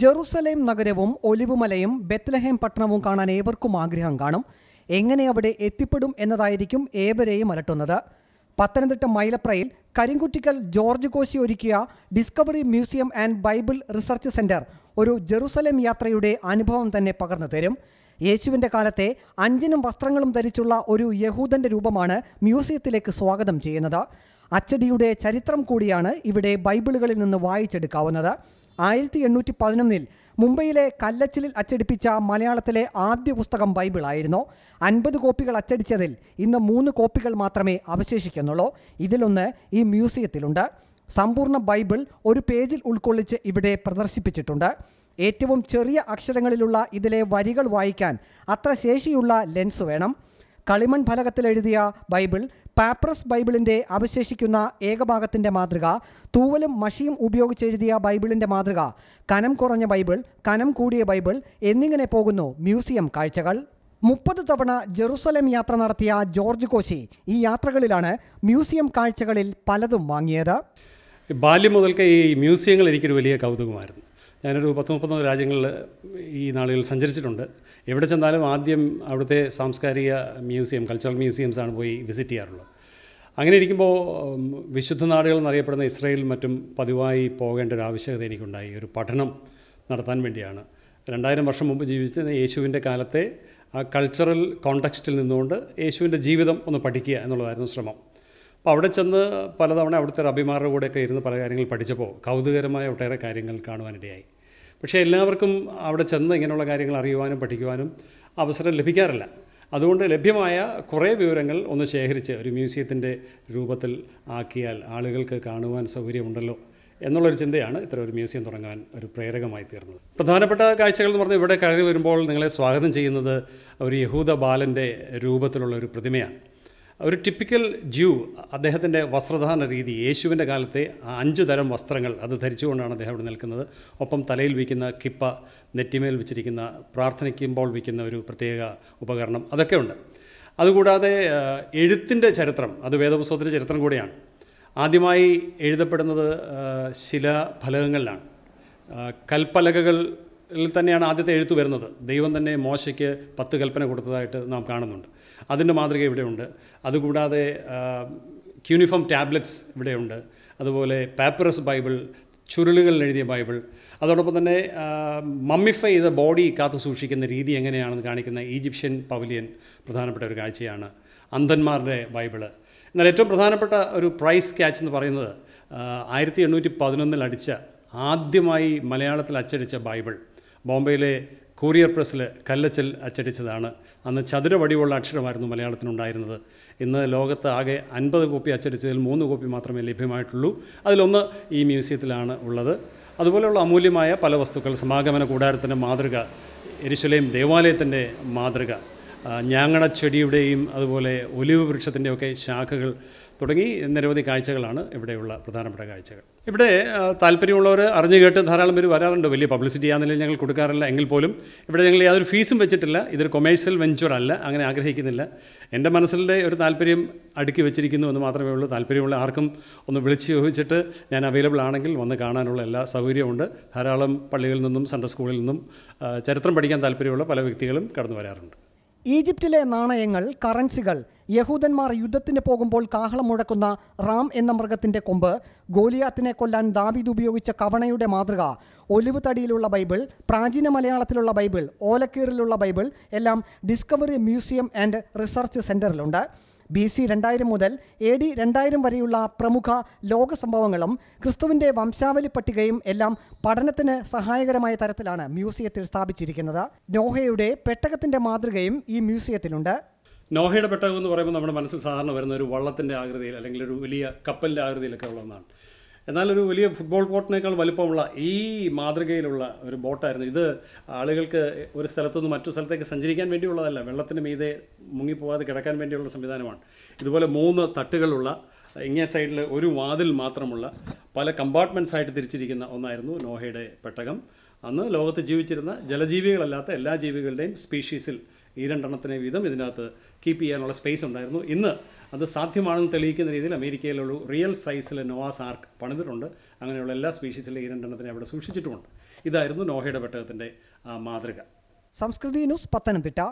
Jerusalem നഗരവും ഒലിവുമലയും ബെത്ലഹേം പട്ടണവും കാണാൻ ഏവർക്കും ആഗ്രഹം കാണും എങ്ങനെ അവിടെ എത്തിപ്പെടും എന്നതായിരിക്കും ഏവരെയും അലട്ടുന്നത് പത്തനംതിട്ട മൈലപ്രയിൽ കരിങ്കുറ്റിക്കൽ ജോർജ് കോശി ഒരുക്കിയ Discovery Museum and Bible Research Centre ഒരു ജെറുസലേം യാത്രയുടെ അനുഭവം തന്നെ പകർന്നു തരും യേശുവിൻ്റെ കാലത്തെ അഞ്ചിനും വസ്ത്രങ്ങളും ധരിച്ചുള്ള ഒരു യഹൂദൻ്റെ രൂപമാണ് മ്യൂസിയത്തിലേക്ക് സ്വാഗതം ചെയ്യുന്നത് അച്ചടിയുടെ ചരിത്രം കൂടിയാണ് ഇവിടെ ബൈബിളുകളിൽ നിന്ന് വായിച്ചെടുക്കാവുന്നത് ആയിരത്തി എണ്ണൂറ്റി പതിനൊന്നിൽ മുംബൈയിലെ കല്ലച്ചിലിൽ അച്ചടിപ്പിച്ച മലയാളത്തിലെ ആദ്യ പുസ്തകം ബൈബിളായിരുന്നു അൻപത് കോപ്പികൾ അച്ചടിച്ചതിൽ ഇന്ന് മൂന്ന് കോപ്പികൾ മാത്രമേ അവശേഷിക്കുന്നുള്ളൂ ഇതിലൊന്ന് ഈ മ്യൂസിയത്തിലുണ്ട് സമ്പൂർണ്ണ ബൈബിൾ ഒരു പേജിൽ ഉൾക്കൊള്ളിച്ച് ഇവിടെ പ്രദർശിപ്പിച്ചിട്ടുണ്ട് ഏറ്റവും ചെറിയ അക്ഷരങ്ങളിലുള്ള ഇതിലെ വരികൾ വായിക്കാൻ അത്ര ശേഷിയുള്ള ലെൻസ് വേണം കളിമൺ ഫലകത്തിൽ എഴുതിയ ബൈബിൾ പാപ്രസ് ബൈബിളിൻ്റെ അവശേഷിക്കുന്ന ഏകഭാഗത്തിൻ്റെ മാതൃക തൂവലും മഷിയും ഉപയോഗിച്ച് എഴുതിയ ബൈബിളിൻ്റെ മാതൃക കനം കുറഞ്ഞ ബൈബിൾ കനം കൂടിയ ബൈബിൾ എന്നിങ്ങനെ പോകുന്നു മ്യൂസിയം കാഴ്ചകൾ മുപ്പത് തവണ ജെറുസലേം യാത്ര നടത്തിയ ജോർജ് കോശി ഈ യാത്രകളിലാണ് മ്യൂസിയം കാഴ്ചകളിൽ പലതും വാങ്ങിയത് ബാല്യം മുതൽക്ക് ഈ മ്യൂസിയങ്ങൾ എനിക്കൊരു വലിയ കൗതുകമായിരുന്നു ഞാനൊരു പത്ത് മുപ്പത്തൊന്ന് രാജ്യങ്ങളിൽ ഈ നാളുകളിൽ സഞ്ചരിച്ചിട്ടുണ്ട് എവിടെ ചെന്നാലും ആദ്യം അവിടുത്തെ സാംസ്കാരിക മ്യൂസിയം കൾച്ചറൽ മ്യൂസിയംസാണ് പോയി വിസിറ്റ് ചെയ്യാറുള്ളത് അങ്ങനെ ഇരിക്കുമ്പോൾ വിശുദ്ധ നാടുകൾ എന്നറിയപ്പെടുന്ന ഇസ്രയേൽ മറ്റും പതിവായി പോകേണ്ട ഒരു ആവശ്യകത എനിക്കുണ്ടായി ഒരു പഠനം നടത്താൻ വേണ്ടിയാണ് രണ്ടായിരം വർഷം മുമ്പ് ജീവിച്ചിരുന്ന യേശുവിൻ്റെ കാലത്തെ ആ കൾച്ചറൽ കോണ്ടക്സ്റ്റിൽ നിന്നുകൊണ്ട് യേശുവിൻ്റെ ജീവിതം ഒന്ന് പഠിക്കുക എന്നുള്ളതായിരുന്നു ശ്രമം അപ്പോൾ അവിടെ ചെന്ന് പലതവണ അവിടുത്തെ റബിമാരുടെ കൂടെയൊക്കെ ഇരുന്ന് പല കാര്യങ്ങൾ പഠിച്ചപ്പോൾ കൗതുകരമായ ഒട്ടേറെ കാര്യങ്ങൾ കാണുവാനിടയായി പക്ഷേ എല്ലാവർക്കും അവിടെ ചെന്ന് ഇങ്ങനെയുള്ള കാര്യങ്ങൾ അറിയുവാനും പഠിക്കുവാനും അവസരം ലഭിക്കാറില്ല അതുകൊണ്ട് ലഭ്യമായ കുറേ വിവരങ്ങൾ ഒന്ന് ശേഖരിച്ച് ഒരു മ്യൂസിയത്തിൻ്റെ രൂപത്തിൽ ആക്കിയാൽ ആളുകൾക്ക് കാണുവാൻ സൗകര്യമുണ്ടല്ലോ എന്നുള്ളൊരു ചിന്തയാണ് ഇത്ര ഒരു മ്യൂസിയം തുടങ്ങാൻ ഒരു പ്രേരകമായി തീർന്നത് പ്രധാനപ്പെട്ട കാഴ്ചകൾ എന്ന് പറഞ്ഞാൽ ഇവിടെ കഴിഞ്ഞ് വരുമ്പോൾ നിങ്ങളെ സ്വാഗതം ചെയ്യുന്നത് ഒരു യഹൂദ ബാലൻ്റെ രൂപത്തിലുള്ള ഒരു പ്രതിമയാണ് ഒരു ടിപ്പിക്കൽ ജ്യൂ അദ്ദേഹത്തിൻ്റെ വസ്ത്രധാരണ രീതി യേശുവിൻ്റെ കാലത്തെ അഞ്ച് തരം വസ്ത്രങ്ങൾ അത് ധരിച്ചുകൊണ്ടാണ് അദ്ദേഹം അവിടെ നിൽക്കുന്നത് ഒപ്പം തലയിൽ വയ്ക്കുന്ന കിപ്പ നെറ്റിമേൽ വെച്ചിരിക്കുന്ന പ്രാർത്ഥനയ്ക്കുമ്പോൾ വയ്ക്കുന്ന ഒരു പ്രത്യേക ഉപകരണം അതൊക്കെ ഉണ്ട് അതുകൂടാതെ എഴുത്തിൻ്റെ ചരിത്രം അത് വേദപുസ്തകത്തിൻ്റെ ചരിത്രം കൂടിയാണ് ആദ്യമായി എഴുതപ്പെടുന്നത് ശിലാഫലകങ്ങളിലാണ് കൽപ്പലകകളിൽ തന്നെയാണ് ആദ്യത്തെ എഴുത്ത് വരുന്നത് ദൈവം തന്നെ മോശയ്ക്ക് പത്ത് കൽപ്പന കൊടുത്തതായിട്ട് നാം കാണുന്നുണ്ട് അതിൻ്റെ മാതൃക ഇവിടെയുണ്ട് അതുകൂടാതെ ക്യൂണിഫോം ടാബ്ലറ്റ്സ് ഇവിടെയുണ്ട് അതുപോലെ പേപ്പറസ് ബൈബിൾ ചുരുളുകളിൽ എഴുതിയ ബൈബിൾ അതോടൊപ്പം തന്നെ മമ്മിഫൈ ചെയ്ത ബോഡി കാത്തു സൂക്ഷിക്കുന്ന രീതി എങ്ങനെയാണെന്ന് കാണിക്കുന്ന ഈജിപ്ഷ്യൻ പവലിയൻ പ്രധാനപ്പെട്ട ഒരു കാഴ്ചയാണ് അന്ധന്മാരുടെ ബൈബിള് എന്നാൽ ഏറ്റവും പ്രധാനപ്പെട്ട ഒരു പ്രൈസ് ക്യാച്ച് എന്ന് പറയുന്നത് ആയിരത്തി എണ്ണൂറ്റി പതിനൊന്നിൽ അടിച്ച ആദ്യമായി മലയാളത്തിൽ അച്ചടിച്ച ബൈബിൾ ബോംബെയിലെ കൂറിയർ പ്രസ്സിൽ കല്ലച്ചൽ അച്ചടിച്ചതാണ് അന്ന് ചതുരവടിവുള്ള അക്ഷരമായിരുന്നു മലയാളത്തിനുണ്ടായിരുന്നത് ഇന്ന് ലോകത്ത് ആകെ അൻപത് കോപ്പി അച്ചടിച്ചതിൽ മൂന്ന് കോപ്പി മാത്രമേ ലഭ്യമായിട്ടുള്ളൂ അതിലൊന്ന് ഈ മ്യൂസിയത്തിലാണ് ഉള്ളത് അതുപോലെയുള്ള അമൂല്യമായ പല വസ്തുക്കൾ സമാഗമന കൂടാരത്തിൻ്റെ മാതൃക എരിശുലയും ദേവാലയത്തിൻ്റെ മാതൃക ഞാങ്ങണച്ചെടിയുടെയും അതുപോലെ ഒലിവ് വൃക്ഷത്തിൻ്റെയൊക്കെ ശാഖകൾ തുടങ്ങി നിരവധി കാഴ്ചകളാണ് ഇവിടെയുള്ള പ്രധാനപ്പെട്ട കാഴ്ചകൾ ഇവിടെ താല്പര്യമുള്ളവർ അറിഞ്ഞു കേട്ട് ധാരാളം പേര് വരാറുണ്ട് വലിയ പബ്ലിസിറ്റി ആ ഞങ്ങൾ കൊടുക്കാറില്ല എങ്കിൽ പോലും ഇവിടെ ഞങ്ങൾ യാതൊരു ഫീസും വെച്ചിട്ടില്ല ഇതൊരു കൊമേഴ്ഷ്യൽ വെഞ്ചർ അല്ല അങ്ങനെ ആഗ്രഹിക്കുന്നില്ല എൻ്റെ മനസ്സിലെ ഒരു താല്പര്യം അടുക്കി വെച്ചിരിക്കുന്നു എന്ന് മാത്രമേ ഉള്ളൂ താല്പര്യമുള്ള ആർക്കും ഒന്ന് വിളിച്ച് ചോദിച്ചിട്ട് ഞാൻ അവൈലബിൾ ആണെങ്കിൽ വന്ന് കാണാനുള്ള എല്ലാ സൗകര്യമുണ്ട് ധാരാളം പള്ളികളിൽ നിന്നും സെൻട്രൽ സ്കൂളിൽ നിന്നും ചരിത്രം പഠിക്കാൻ താല്പര്യമുള്ള പല വ്യക്തികളും കടന്നു വരാറുണ്ട് ഈജിപ്തിലെ നാണയങ്ങൾ കറൻസികൾ യഹൂദന്മാർ യുദ്ധത്തിന് പോകുമ്പോൾ കാഹളം മുഴക്കുന്ന റാം എന്ന മൃഗത്തിൻ്റെ കൊമ്പ് ഗോലിയാത്തിനെ കൊല്ലാൻ ദാബിദ് ഉപയോഗിച്ച കവണയുടെ മാതൃക ഒലിവ് തടിയിലുള്ള ബൈബിൾ പ്രാചീന മലയാളത്തിലുള്ള ബൈബിൾ ഓലക്കീറിലുള്ള ബൈബിൾ എല്ലാം ഡിസ്കവറി മ്യൂസിയം ആൻഡ് റിസർച്ച് സെൻറ്ററിലുണ്ട് ബി സി രണ്ടായിരം മുതൽ എ ഡി രണ്ടായിരം വരെയുള്ള പ്രമുഖ ലോക സംഭവങ്ങളും ക്രിസ്തുവിൻ്റെ വംശാവലി പട്ടികയും എല്ലാം പഠനത്തിന് സഹായകരമായ തരത്തിലാണ് മ്യൂസിയത്തിൽ സ്ഥാപിച്ചിരിക്കുന്നത് നോഹയുടെ പെട്ടകത്തിൻ്റെ മാതൃകയും ഈ മ്യൂസിയത്തിലുണ്ട് നോഹയുടെ പെട്ടകം എന്ന് പറയുമ്പോൾ നമ്മുടെ മനസ്സിൽ സാധാരണ വരുന്ന ഒരു വള്ളത്തിൻ്റെ ആകൃതിയിൽ അല്ലെങ്കിൽ ഒരു വലിയ കപ്പലിൻ്റെ ആകൃതിയിലൊക്കെ ഉള്ള ഒന്നാണ് എന്നാലൊരു വലിയ ഫുട്ബോൾ ബോട്ടിനേക്കാൾ വലുപ്പമുള്ള ഈ മാതൃകയിലുള്ള ഒരു ബോട്ടായിരുന്നു ഇത് ആളുകൾക്ക് ഒരു സ്ഥലത്തുനിന്ന് മറ്റു സ്ഥലത്തേക്ക് സഞ്ചരിക്കാൻ വേണ്ടിയുള്ളതല്ല വെള്ളത്തിന് മീതെ മുങ്ങിപ്പോവാതെ കിടക്കാൻ വേണ്ടിയുള്ള സംവിധാനമാണ് ഇതുപോലെ മൂന്ന് തട്ടുകളുള്ള ഇങ്ങേ സൈഡിൽ ഒരു വാതിൽ മാത്രമുള്ള പല കമ്പാർട്ട്മെൻറ്റ്സ് ആയിട്ട് തിരിച്ചിരിക്കുന്ന ഒന്നായിരുന്നു നോഹയുടെ പെട്ടകം അന്ന് ലോകത്ത് ജീവിച്ചിരുന്ന ജലജീവികളല്ലാത്ത എല്ലാ ജീവികളുടെയും സ്പീഷീസിൽ ഈ രണ്ടെണ്ണത്തിനെ വീതം ഇതിനകത്ത് കീപ്പ് ചെയ്യാനുള്ള സ്പേസ് ഉണ്ടായിരുന്നു ഇന്ന് അത് സാധ്യമാണെന്ന് തെളിയിക്കുന്ന രീതിയിൽ അമേരിക്കയിലുള്ള റിയൽ സൈസിൽ നോവാസ് ആർക്ക് പണിതിട്ടുണ്ട് അങ്ങനെയുള്ള എല്ലാ സ്പീഷീസിലെ ഈ രണ്ടെണ്ണത്തിനെ അവിടെ സൂക്ഷിച്ചിട്ടുമുണ്ട് ഇതായിരുന്നു നോഹയുടെ പെട്ടകത്തിൻ്റെ മാതൃക സംസ്കൃതി ന്യൂസ് പത്തനംതിട്ട